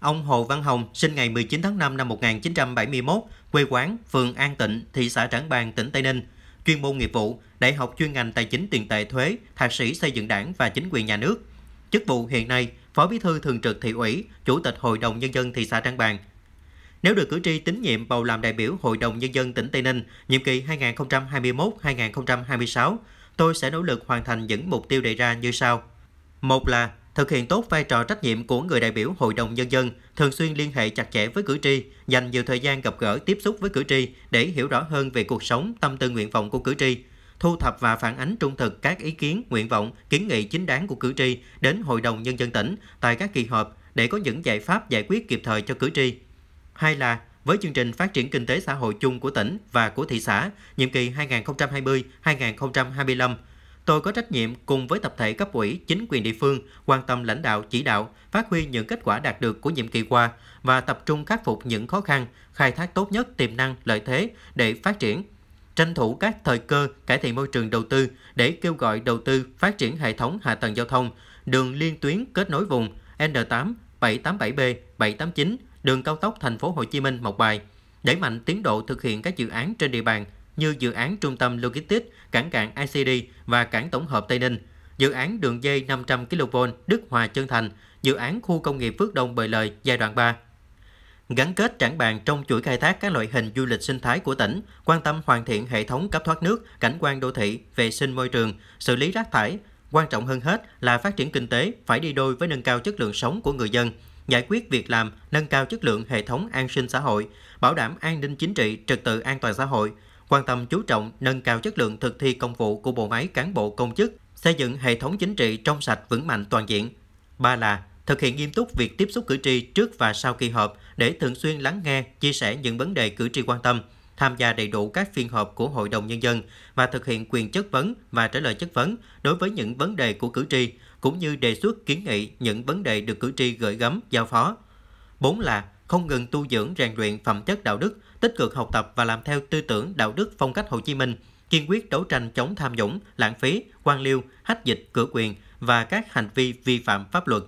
Ông Hồ Văn Hồng sinh ngày 19 tháng 5 năm 1971, quê quán phường An Tịnh, thị xã Trảng Bàng, tỉnh Tây Ninh. Chuyên môn nghiệp vụ, Đại học chuyên ngành Tài chính tiền tệ thuế, thạc sĩ xây dựng đảng và chính quyền nhà nước. Chức vụ hiện nay, Phó Bí thư Thường trực Thị ủy, Chủ tịch Hội đồng Nhân dân thị xã Trảng Bàng. Nếu được cử tri tín nhiệm bầu làm đại biểu Hội đồng Nhân dân tỉnh Tây Ninh, nhiệm kỳ 2021-2026, tôi sẽ nỗ lực hoàn thành những mục tiêu đề ra như sau. Một là thực hiện tốt vai trò trách nhiệm của người đại biểu Hội đồng Nhân dân, thường xuyên liên hệ chặt chẽ với cử tri, dành nhiều thời gian gặp gỡ tiếp xúc với cử tri để hiểu rõ hơn về cuộc sống, tâm tư nguyện vọng của cử tri, thu thập và phản ánh trung thực các ý kiến, nguyện vọng, kiến nghị chính đáng của cử tri đến Hội đồng Nhân dân tỉnh tại các kỳ họp để có những giải pháp giải quyết kịp thời cho cử tri. Hai là với chương trình phát triển kinh tế xã hội chung của tỉnh và của thị xã nhiệm kỳ 2020-2025, Tôi có trách nhiệm cùng với tập thể cấp ủy, chính quyền địa phương quan tâm lãnh đạo, chỉ đạo, phát huy những kết quả đạt được của nhiệm kỳ qua và tập trung khắc phục những khó khăn, khai thác tốt nhất tiềm năng, lợi thế để phát triển, tranh thủ các thời cơ cải thiện môi trường đầu tư để kêu gọi đầu tư phát triển hệ thống hạ tầng giao thông, đường liên tuyến kết nối vùng N8 787B 789, đường cao tốc thành phố Hồ Chí Minh Mộc Bài, đẩy mạnh tiến độ thực hiện các dự án trên địa bàn như dự án Trung tâm Logistics, Cảng cảng ICD và Cảng Tổng hợp Tây Ninh, dự án đường dây 500 kV Đức Hòa Trân Thành, dự án khu công nghiệp Phước Đông Bời Lời giai đoạn 3. Gắn kết trảng bàn trong chuỗi khai thác các loại hình du lịch sinh thái của tỉnh, quan tâm hoàn thiện hệ thống cấp thoát nước, cảnh quan đô thị, vệ sinh môi trường, xử lý rác thải. Quan trọng hơn hết là phát triển kinh tế phải đi đôi với nâng cao chất lượng sống của người dân, giải quyết việc làm, nâng cao chất lượng hệ thống an sinh xã hội, bảo đảm an ninh chính trị, trật tự an toàn xã hội, quan tâm chú trọng nâng cao chất lượng thực thi công vụ của bộ máy cán bộ công chức, xây dựng hệ thống chính trị trong sạch vững mạnh toàn diện. Ba là thực hiện nghiêm túc việc tiếp xúc cử tri trước và sau kỳ họp để thường xuyên lắng nghe, chia sẻ những vấn đề cử tri quan tâm, tham gia đầy đủ các phiên họp của Hội đồng Nhân dân và thực hiện quyền chất vấn và trả lời chất vấn đối với những vấn đề của cử tri, cũng như đề xuất kiến nghị những vấn đề được cử tri gửi gắm, giao phó. 4 là không ngừng tu dưỡng rèn luyện phẩm chất đạo đức, tích cực học tập và làm theo tư tưởng đạo đức phong cách Hồ Chí Minh, kiên quyết đấu tranh chống tham nhũng, lãng phí, quan liêu, hách dịch, cửa quyền và các hành vi vi phạm pháp luật.